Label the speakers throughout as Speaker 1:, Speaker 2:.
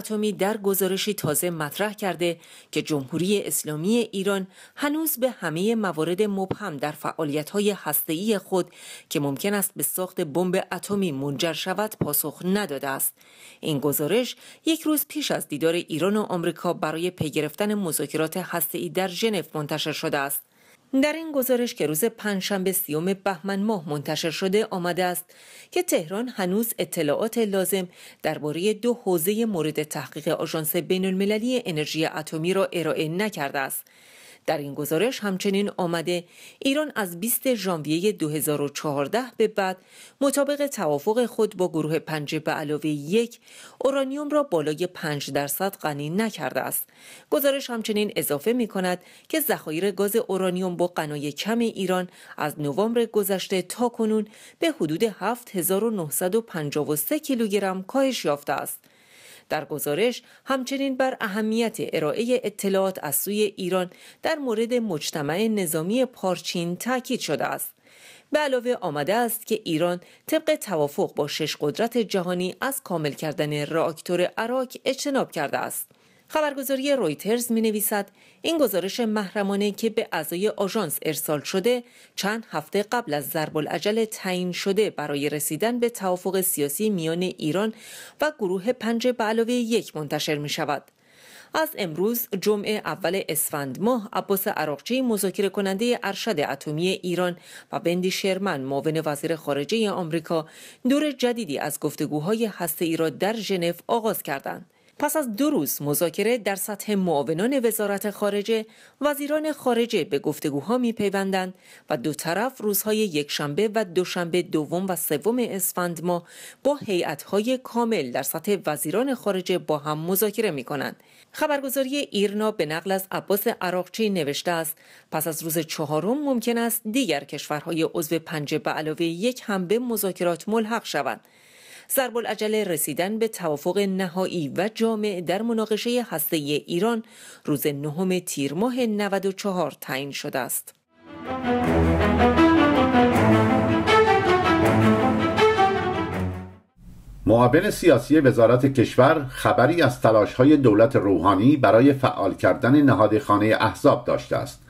Speaker 1: اتمی در گزارشی تازه مطرح کرده که جمهوری اسلامی ایران هنوز به همه موارد مبهم در فعالیت‌های هسته‌ای خود که ممکن است به ساخت بمب اتمی منجر شود پاسخ نداده است. این گزارش یک روز پیش از دیدار ایران و آمریکا برای پی گرفتن مذاکرات هسته‌ای در ژنو منتشر شده است. در این گزارش که روز پنجشنبه سیوم بهمن ماه منتشر شده آمده است که تهران هنوز اطلاعات لازم درباره دو حوزه مورد تحقیق آژانس المللی انرژی اتمی را ارائه نکرده است در این گزارش همچنین آمده ایران از 20 ژانویه 2014 به بعد مطابق توافق خود با گروه پنج به علاوه یک اورانیوم را بالای 5 درصد غنی نکرده است. گزارش همچنین اضافه می کند که ذخایر گاز اورانیوم با غنای کم ایران از نوامبر گذشته تا کنون به حدود 7953 کیلوگرم کاهش یافته است. در گزارش همچنین بر اهمیت ارائه اطلاعات از سوی ایران در مورد مجتمع نظامی پارچین تاکید شده است. به علاوه آمده است که ایران طبق توافق با شش قدرت جهانی از کامل کردن راکتور عراق اجتناب کرده است. خبرگزاری رویترز می نویسد این گزارش محرمانه که به اعضای آژانس ارسال شده چند هفته قبل از ضرب العجل تعیین شده برای رسیدن به توافق سیاسی میان ایران و گروه پنج به علاوه یک منتشر می شود. از امروز جمعه اول اسفند ماه عباس عراقچی مذاکره کننده ارشد اتمی ایران و بندی شرمن معاون وزیر خارجه آمریکا دور جدیدی از گفتگوهای ای را در ژنو آغاز کردند. پس از دو روز مذاکره در سطح معاونان وزارت خارجه وزیران خارجه به گفتگوها می و دو طرف روزهای یکشنبه و دوشنبه دوم و سوم اسفند ما با هیئت‌های کامل در سطح وزیران خارجه با هم مذاکره می خبرگزاری ایرنا به نقل از عباس عراقچی نوشته است پس از روز چهارم ممکن است دیگر کشورهای عضو پنج به علاوه یک هم به مذاکرات ملحق شوند. ضرب الاجل رسیدن به توافق نهایی و جامع در مناقشه هسته ایران روز نهم تیر ماه 94 تعیین شده است.
Speaker 2: معاون سیاسی وزارت کشور خبری از تلاش های دولت روحانی برای فعال کردن نهاد خانه احزاب داشته است.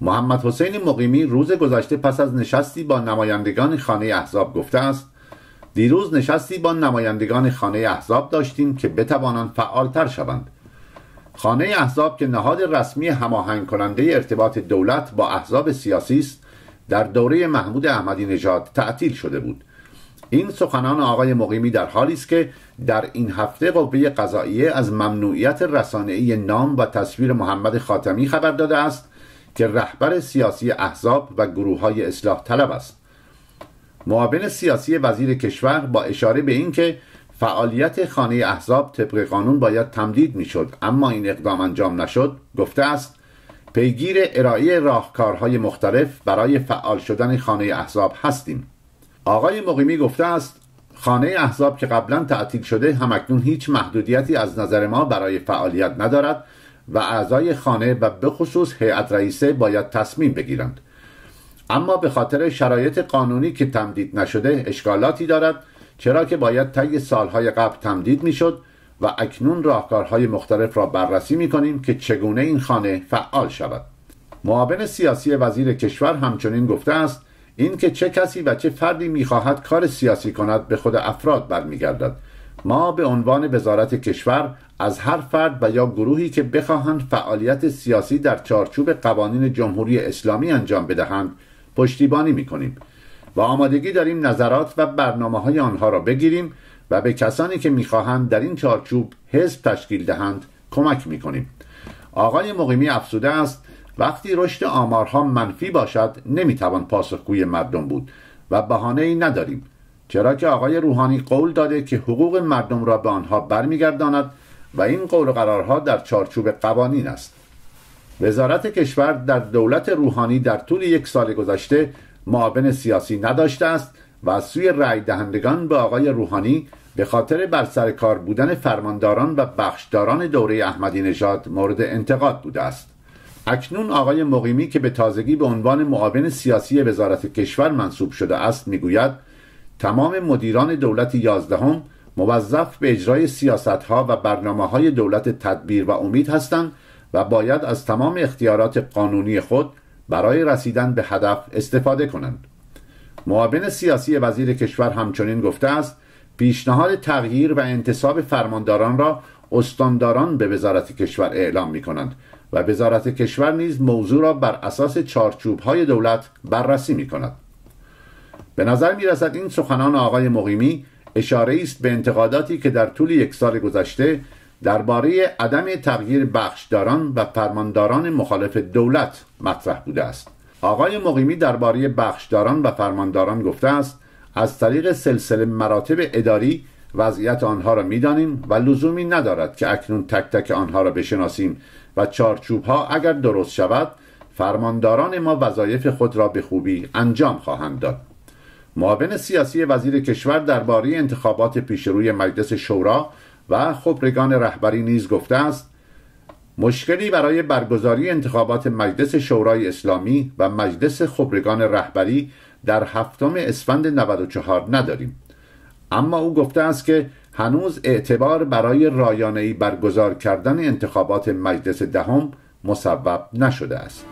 Speaker 2: محمد حسین مقیمی روز گذشته پس از نشستی با نمایندگان خانه احزاب گفته است دیروز نشستی با نمایندگان خانه احزاب داشتیم که بتوانند فعالتر شوند خانه احزاب که نهاد رسمی هماهنگ کننده ارتباط دولت با احزاب سیاسی است در دوره محمود احمدی نژاد تعطیل شده بود این سخنان آقای مقیمی در حالی است که در این هفته قوه قضاییه از ممنوعیت رسانه‌ای نام و تصویر محمد خاتمی خبر داده است که رهبر سیاسی احزاب و گروه های اصلاح طلب است معاون سیاسی وزیر کشور با اشاره به اینکه فعالیت خانه احزاب طبق قانون باید تمدید میشد اما این اقدام انجام نشد گفته است پیگیر ارائه راهکارهای مختلف برای فعال شدن خانه احزاب هستیم آقای مقیمی گفته است خانه احزاب که قبلا تعطیل شده همکنون هیچ محدودیتی از نظر ما برای فعالیت ندارد و اعضای خانه و به خصوص هیئت رئیسه باید تصمیم بگیرند اما به خاطر شرایط قانونی که تمدید نشده اشکالاتی دارد چرا که باید طی سالهای قبل تمدید میشد و اکنون راهکارهای مختلف را بررسی می کنیم که چگونه این خانه فعال شود معاون سیاسی وزیر کشور همچنین گفته است اینکه چه کسی و چه فردی میخواهد کار سیاسی کند به خود افراد برمیگردد ما به عنوان وزارت کشور از هر فرد و یا گروهی که بخواهند فعالیت سیاسی در چارچوب قوانین جمهوری اسلامی انجام بدهند پشتیبانی می کنیم و آمادگی داریم نظرات و برنامه های آنها را بگیریم و به کسانی که میخواهند در این چارچوب حزب تشکیل دهند کمک میکنیم آقای مقیمی افسوده است وقتی رشد آمارها منفی باشد نمیتوان پاسخگوی مردم بود و بهانه ای نداریم چرا که آقای روحانی قول داده که حقوق مردم را به آنها برمیگرداند و این قول و قرارها در چارچوب قوانین است وزارت کشور در دولت روحانی در طول یک سال گذشته معاون سیاسی نداشته است و از سوی رأی دهندگان به آقای روحانی به خاطر بر سر کار بودن فرمانداران و بخشداران دوره احمدی نژاد مورد انتقاد بوده است اکنون آقای مقیمی که به تازگی به عنوان معاون سیاسی وزارت کشور منصوب شده است میگوید تمام مدیران دولت یازدهم موظف به اجرای سیاستها و برنامه های دولت تدبیر و امید هستند و باید از تمام اختیارات قانونی خود برای رسیدن به هدف استفاده کنند معاون سیاسی وزیر کشور همچنین گفته است پیشنهاد تغییر و انتصاب فرمانداران را استانداران به وزارت کشور اعلام می کنند و وزارت کشور نیز موضوع را بر اساس چارچوب های دولت بررسی می کند. به نظر می رسد این سخنان آقای مقیمی اشاره است به انتقاداتی که در طول یک سال گذشته درباره عدم تغییر بخشداران و فرمانداران مخالف دولت مطرح بوده است آقای مقیمی درباره بخشداران و فرمانداران گفته است از طریق سلسله مراتب اداری وضعیت آنها را میدانیم و لزومی ندارد که اکنون تک تک آنها را بشناسیم و چارچوب ها اگر درست شود فرمانداران ما وظایف خود را به خوبی انجام خواهند داد معاون سیاسی وزیر کشور درباره انتخابات پیشروی مجلس شورا و خبرگان رهبری نیز گفته است مشکلی برای برگزاری انتخابات مجلس شورای اسلامی و مجلس خبرگان رهبری در هفتم اسفند 94 نداریم اما او گفته است که هنوز اعتبار برای رایانه‌ای برگزار کردن انتخابات مجلس دهم مصوب نشده است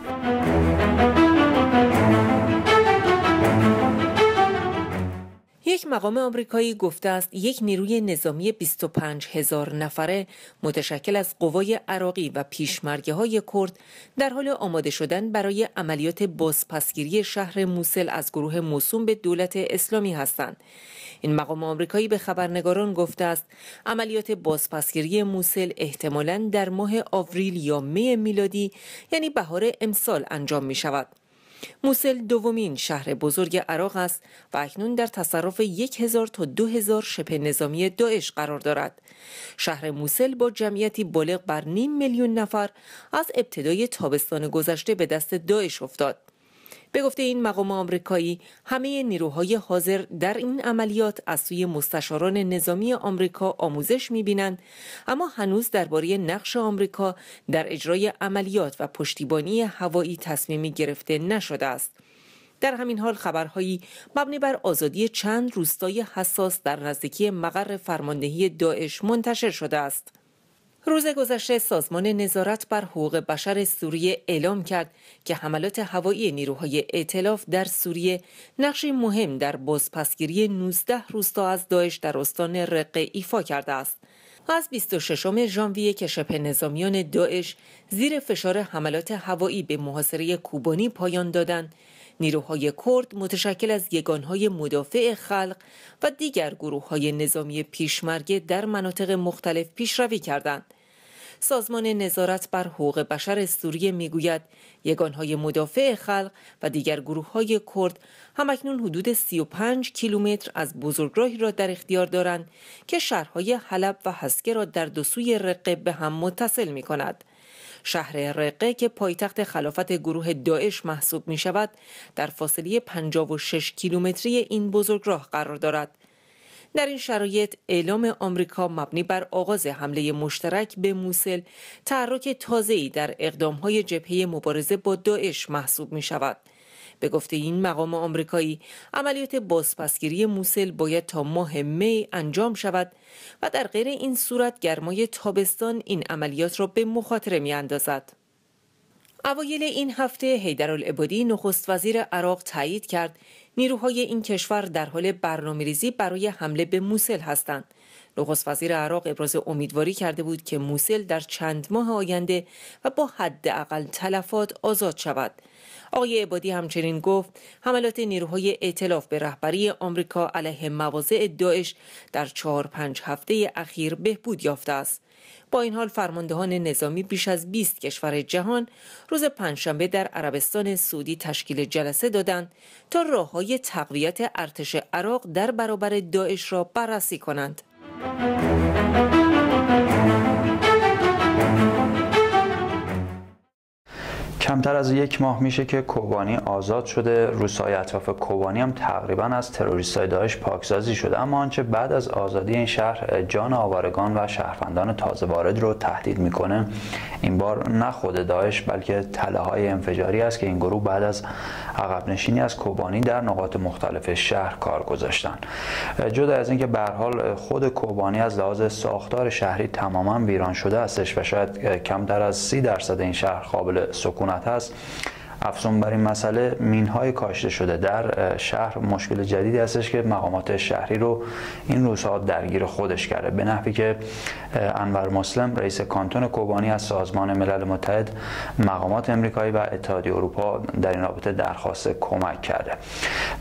Speaker 1: یک مقام آمریکایی گفته است یک نیروی نظامی 25 هزار نفره متشکل از قوای عراقی و پیشمرگه های کرد در حال آماده شدن برای عملیات بازپسگیری شهر موسل از گروه موسوم به دولت اسلامی هستند. این مقام آمریکایی به خبرنگاران گفته است عملیات بازپسگیری موسل احتمالاً در ماه آوریل یا می میلادی یعنی بهار امسال انجام می شود. موسل دومین شهر بزرگ عراق است و اکنون در تصرف هزار تا هزار شبه نظامی داعش قرار دارد. شهر موسل با جمعیتی بالغ بر نیم میلیون نفر از ابتدای تابستان گذشته به دست داعش افتاد. به گفته این مقام آمریکایی همه نیروهای حاضر در این عملیات از سوی مستشاران نظامی آمریکا آموزش می‌بینند، اما هنوز درباره نقش آمریکا در اجرای عملیات و پشتیبانی هوایی تصمیمی گرفته نشده است در همین حال خبرهایی مبنی بر آزادی چند روستای حساس در نزدیکی مقر فرماندهی داعش منتشر شده است روز گذشته سازمان نظارت بر حقوق بشر سوریه اعلام کرد که حملات هوایی نیروهای ائتلاف در سوریه نقشی مهم در بازپسگیری 19 روستا از داعش در استان رقه ایفا کرده است. از 26 ژانویه که شبه نظامیان داعش زیر فشار حملات هوایی به محاصره کوبانی پایان دادند نیروهای کرد متشکل از یگانهای مدافع خلق و دیگر گروه های نظامی پیشمرگه در مناطق مختلف پیشروی کردند. سازمان نظارت بر حقوق بشر سوریه میگوید یگانهای مدافع خلق و دیگر گروه های کرد همکنون حدود 35 کیلومتر از بزرگراهی را در اختیار دارند که شهرهای حلب و حسکه را در دو سوی رقه به هم متصل می کند. شهر رقه که پایتخت خلافت گروه داعش محسوب می شود در فاصله 56 کیلومتری این بزرگراه قرار دارد. در این شرایط اعلام آمریکا مبنی بر آغاز حمله مشترک به موسل تحرک تازه‌ای در اقدامهای جبهه مبارزه با داعش محسوب می شود. به گفته این مقام آمریکایی عملیات بازپسگیری موسل باید تا ماه می انجام شود و در غیر این صورت گرمای تابستان این عملیات را به مخاطره می اندازد. اوایل این هفته هیدرالعبادی نخست وزیر عراق تایید کرد نیروهای این کشور در حال برنامه برای حمله به موسل هستند. نخست وزیر عراق ابراز امیدواری کرده بود که موسل در چند ماه آینده و با حداقل تلفات آزاد شود. آقای عبادی همچنین گفت حملات نیروهای ائتلاف به رهبری آمریکا علیه مواضع داعش در چهار پنج هفته اخیر بهبود یافته است با این حال فرماندهان نظامی بیش از 20 کشور جهان روز پنجشنبه در عربستان سعودی تشکیل جلسه دادند تا راههای تقویت ارتش عراق در برابر داعش را بررسی کنند.
Speaker 3: کمتر از یک ماه میشه که کوبانی آزاد شده روسای اطراف کوبانی هم تقریبا از های داعش پاکسازی شده اما آنچه بعد از آزادی این شهر جان آوارگان و شهروندان تازه وارد رو تهدید میکنه این بار نه خود داعش بلکه تله های انفجاری است که این گروه بعد از عقب نشینی از کوبانی در نقاط مختلف شهر کار گذاشتن جدا از اینکه به حال خود کوبانی از لحاظ ساختار شهری تماما ویران شده استش و شاید کمتر از 30 درصد این شهر قابل سکون امانت افزون بر این مسئله های کاشته شده در شهر مشکل جدیدی هستش که مقامات شهری رو این روزها درگیر خودش کرده به نحوی که انور مسلم رئیس کانتون کوبانی از سازمان ملل متحد مقامات امریکایی و اتحادیه اروپا در این رابطه درخواست کمک کرده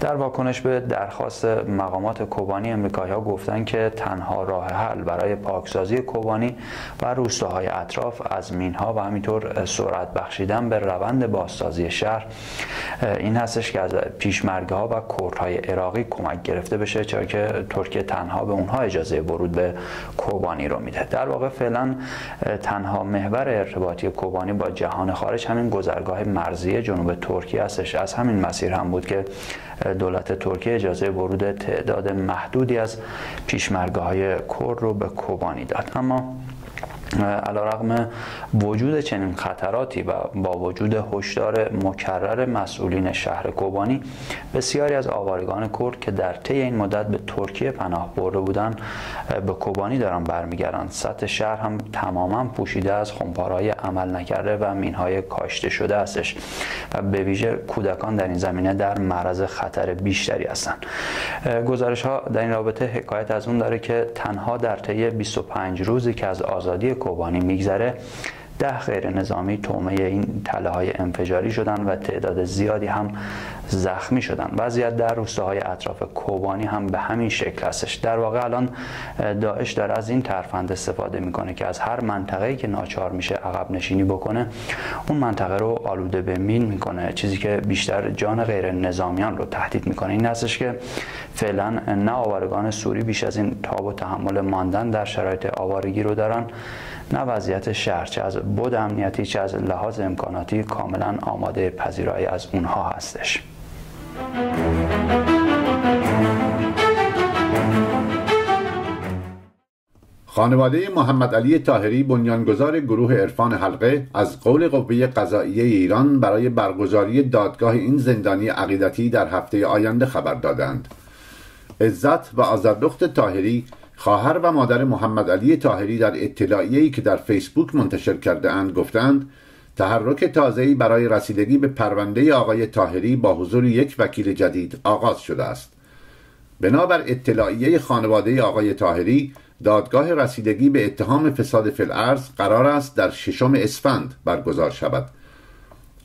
Speaker 3: در واکنش به درخواست مقامات کوبانی امریکایی ها گفتن که تنها راه حل برای پاکسازی کوبانی و روستاهای اطراف از مینها و همینطور سرعت بخشیدن به روند بازسازی شهر این هستش که از پیشمرگه ها و کردهای عراقی کمک گرفته بشه چرا که ترکیه تنها به اونها اجازه ورود به کوبانی رو میده در واقع فعلا تنها محور ارتباطی کوبانی با جهان خارج همین گذرگاه مرزی جنوب ترکیه هستش از همین مسیر هم بود که دولت ترکیه اجازه ورود تعداد محدودی از پیشمرگه های کرد رو به کوبانی داد اما علیرغم وجود چنین خطراتی و با وجود هشدار مکرر مسئولین شهر کوبانی بسیاری از آوارگان کرد که در طی این مدت به ترکیه پناه برده بودند به کوبانی دارن برمیگردند سطح شهر هم تماما پوشیده از خمپارهای عمل نکرده و مینهای کاشته شده استش و به ویژه کودکان در این زمینه در معرض خطر بیشتری هستند گزارش ها در این رابطه حکایت از اون داره که تنها در طی 25 روزی که از آزادی کوبانی میگذره ده غیر نظامی تومه این تله های انفجاری شدن و تعداد زیادی هم زخمی شدن وضعیت در روستاهای اطراف کوبانی هم به همین شکل هستش در واقع الان داعش داره از این ترفند استفاده میکنه که از هر ای که ناچار میشه عقب نشینی بکنه اون منطقه رو آلوده به مین میکنه چیزی که بیشتر جان غیر نظامیان رو تهدید میکنه این هستش که فعلا نه آوارگان سوری بیش از این تاب و تحمل ماندن در شرایط آوارگی رو دارن نه وضعیت شهر چه از بود امنیتی چه از لحاظ امکاناتی کاملا آماده
Speaker 2: پذیرایی از اونها هستش خانواده محمد علی تاهری بنیانگذار گروه عرفان حلقه از قول قوه قضایی ایران برای برگزاری دادگاه این زندانی عقیدتی در هفته آینده خبر دادند عزت و آزردخت تاهری خواهر و مادر محمد علی تاهری در اطلاعیه‌ای که در فیسبوک منتشر کرده اند گفتند تحرک تازه‌ای برای رسیدگی به پرونده آقای تاهری با حضور یک وکیل جدید آغاز شده است. بنابر اطلاعیه خانواده آقای تاهری دادگاه رسیدگی به اتهام فساد فلعرز قرار است در ششم اسفند برگزار شود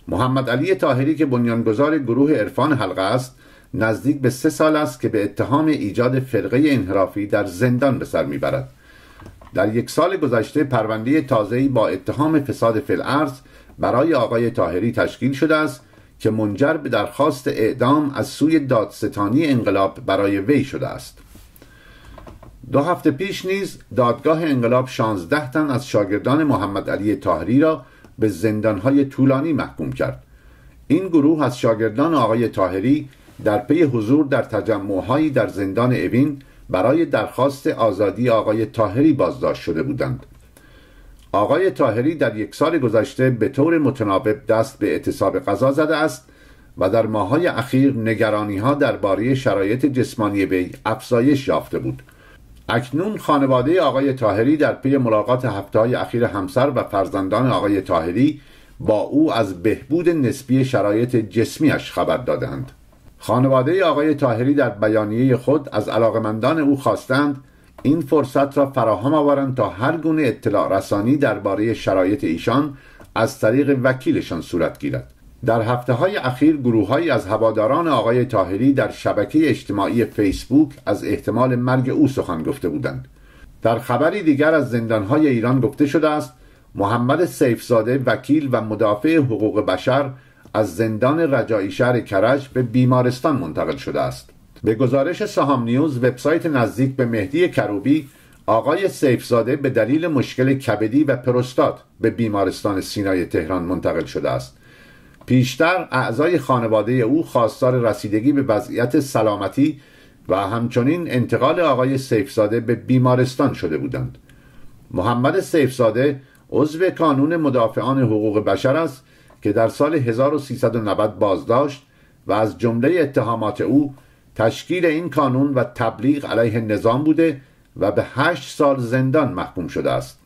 Speaker 2: محمد علی تاهری که بنیانگذار گروه عرفان حلقه است نزدیک به سه سال است که به اتهام ایجاد فرقه انحرافی در زندان به سر میبرد در یک سال گذشته پرونده تازه‌ای با اتهام فساد فلعرز برای آقای تاهری تشکیل شده است که منجر به درخواست اعدام از سوی دادستانی انقلاب برای وی شده است دو هفته پیش نیز دادگاه انقلاب 16 تن از شاگردان محمد علی تاهری را به زندانهای طولانی محکوم کرد این گروه از شاگردان آقای تاهری در پی حضور در تجمعهایی در زندان اوین برای درخواست آزادی آقای تاهری بازداشت شده بودند آقای تاهری در یک سال گذشته به طور متناوب دست به اعتصاب غذا زده است و در ماهای اخیر نگرانی ها درباره شرایط جسمانی وی افزایش یافته بود اکنون خانواده آقای تاهری در پی ملاقات هفته های اخیر همسر و فرزندان آقای تاهری با او از بهبود نسبی شرایط جسمیش خبر دادند خانواده آقای تاهری در بیانیه خود از علاقمندان او خواستند این فرصت را فراهم آورند تا هر گونه اطلاع رسانی درباره شرایط ایشان از طریق وکیلشان صورت گیرد در هفته های اخیر گروههایی از هواداران آقای تاهری در شبکه اجتماعی فیسبوک از احتمال مرگ او سخن گفته بودند در خبری دیگر از زندانهای ایران گفته شده است محمد سیفزاده وکیل و مدافع حقوق بشر از زندان رجایی شهر کرج به بیمارستان منتقل شده است به گزارش سهام نیوز وبسایت نزدیک به مهدی کروبی آقای سیفزاده به دلیل مشکل کبدی و پروستات به بیمارستان سینای تهران منتقل شده است پیشتر اعضای خانواده او خواستار رسیدگی به وضعیت سلامتی و همچنین انتقال آقای سیفزاده به بیمارستان شده بودند محمد سیفزاده عضو کانون مدافعان حقوق بشر است که در سال 1390 بازداشت و از جمله اتهامات او تشکیل این کانون و تبلیغ علیه نظام بوده و به هشت سال زندان محکوم شده است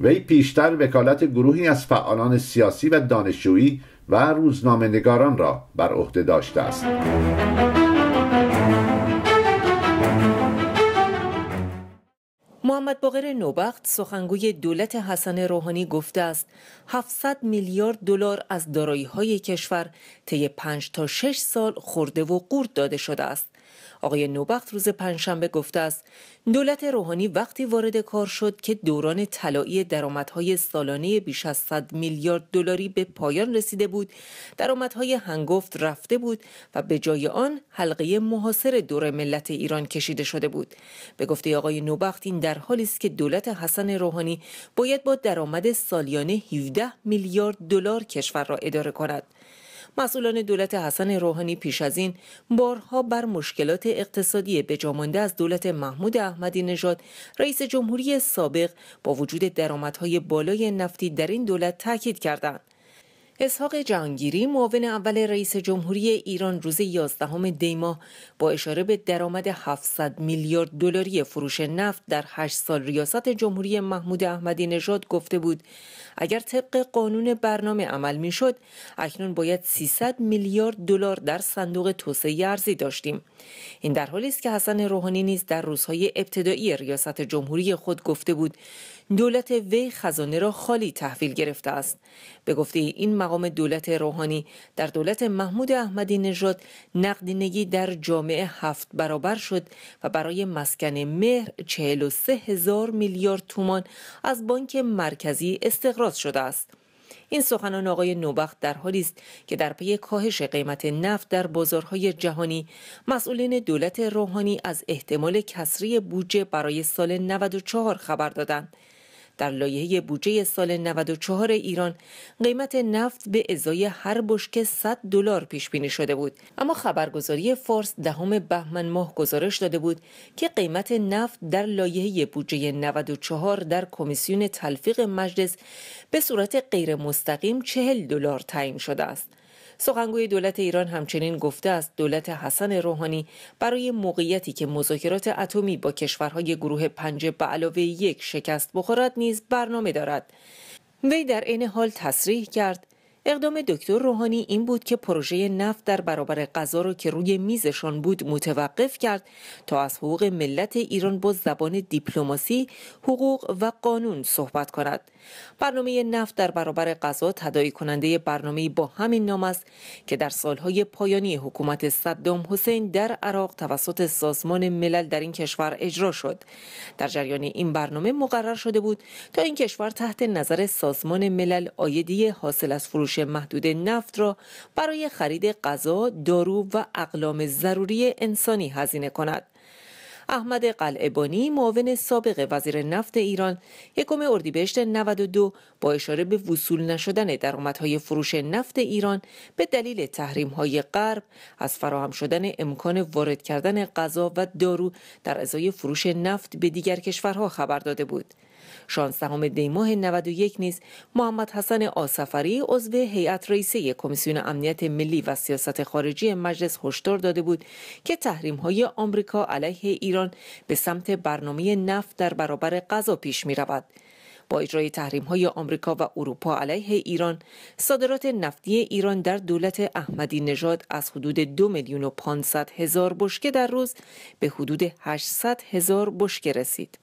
Speaker 2: وی پیشتر وکالت گروهی از فعالان سیاسی و دانشجویی و روزنامه نگاران را بر عهده داشته است
Speaker 1: محمد باقر نوبخت سخنگوی دولت حسن روحانی گفته است 700 میلیارد دلار از دارایی های کشور طی 5 تا 6 سال خورده و قورت داده شده است آقای نوبخت روز پنجشنبه گفته است دولت روحانی وقتی وارد کار شد که دوران طلایی درآمدهای سالانه بیش از 100 میلیارد دلاری به پایان رسیده بود درآمدهای هنگفت رفته بود و به جای آن حلقه محاصر دور ملت ایران کشیده شده بود به گفته آقای نوبخت این در حالی است که دولت حسن روحانی باید با درآمد سالیانه 17 میلیارد دلار کشور را اداره کند مسئولان دولت حسن روحانی پیش از این بارها بر مشکلات اقتصادی بجامانده از دولت محمود احمدی نژاد رئیس جمهوری سابق با وجود درآمدهای بالای نفتی در این دولت تاکید کردند اسحاق جهانگیری معاون اول رئیس جمهوری ایران روز 11 دیما با اشاره به درآمد 700 میلیارد دلاری فروش نفت در 8 سال ریاست جمهوری محمود احمدی نژاد گفته بود اگر طبق قانون برنامه عمل میشد اکنون باید 300 میلیارد دلار در صندوق توسعه ارزی داشتیم این در حالی است که حسن روحانی نیز در روزهای ابتدایی ریاست جمهوری خود گفته بود دولت وی خزانه را خالی تحویل گرفته است به گفته این مقام دولت روحانی در دولت محمود احمدی نژاد نقدینگی در جامعه هفت برابر شد و برای مسکن مهر 43 هزار میلیارد تومان از بانک مرکزی استقراض شده است. این سخنان آقای نوبخت در حالی است که در پی کاهش قیمت نفت در بازارهای جهانی مسئولین دولت روحانی از احتمال کسری بودجه برای سال 94 خبر دادند در لایه بودجه سال 94 ایران قیمت نفت به ازای هر بشکه 100 دلار پیش بینی شده بود اما خبرگزاری فارس دهم بهمن ماه گزارش داده بود که قیمت نفت در لایه بودجه 94 در کمیسیون تلفیق مجلس به صورت غیر مستقیم 40 دلار تعیین شده است سخنگوی دولت ایران همچنین گفته است دولت حسن روحانی برای موقعیتی که مذاکرات اتمی با کشورهای گروه پنج به علاوه یک شکست بخورد نیز برنامه دارد وی در عین حال تصریح کرد اقدام دکتر روحانی این بود که پروژه نفت در برابر غذا رو که روی میزشان بود متوقف کرد تا از حقوق ملت ایران با زبان دیپلماسی، حقوق و قانون صحبت کند. برنامه نفت در برابر غذا تدایی کننده برنامه با همین نام است که در سالهای پایانی حکومت صدام حسین در عراق توسط سازمان ملل در این کشور اجرا شد در جریان این برنامه مقرر شده بود تا این کشور تحت نظر سازمان ملل آیدی حاصل از فروش محدود نفت را برای خرید غذا، دارو و اقلام ضروری انسانی هزینه کند احمد قلعبانی معاون سابق وزیر نفت ایران یکم اردیبهشت 92 با اشاره به وصول نشدن درآمدهای فروش نفت ایران به دلیل های غرب از فراهم شدن امکان وارد کردن غذا و دارو در ازای فروش نفت به دیگر کشورها خبر داده بود. 16 دی ماه 91 نیز محمد حسن آسفری عضو هیئت رئیسه کمیسیون امنیت ملی و سیاست خارجی مجلس هشدار داده بود که تحریم های آمریکا علیه ایران به سمت برنامه نفت در برابر غذا پیش می رود. با اجرای تحریم های آمریکا و اروپا علیه ایران صادرات نفتی ایران در دولت احمدی نژاد از حدود دو میلیون و هزار بشکه در روز به حدود 800 هزار بشکه رسید.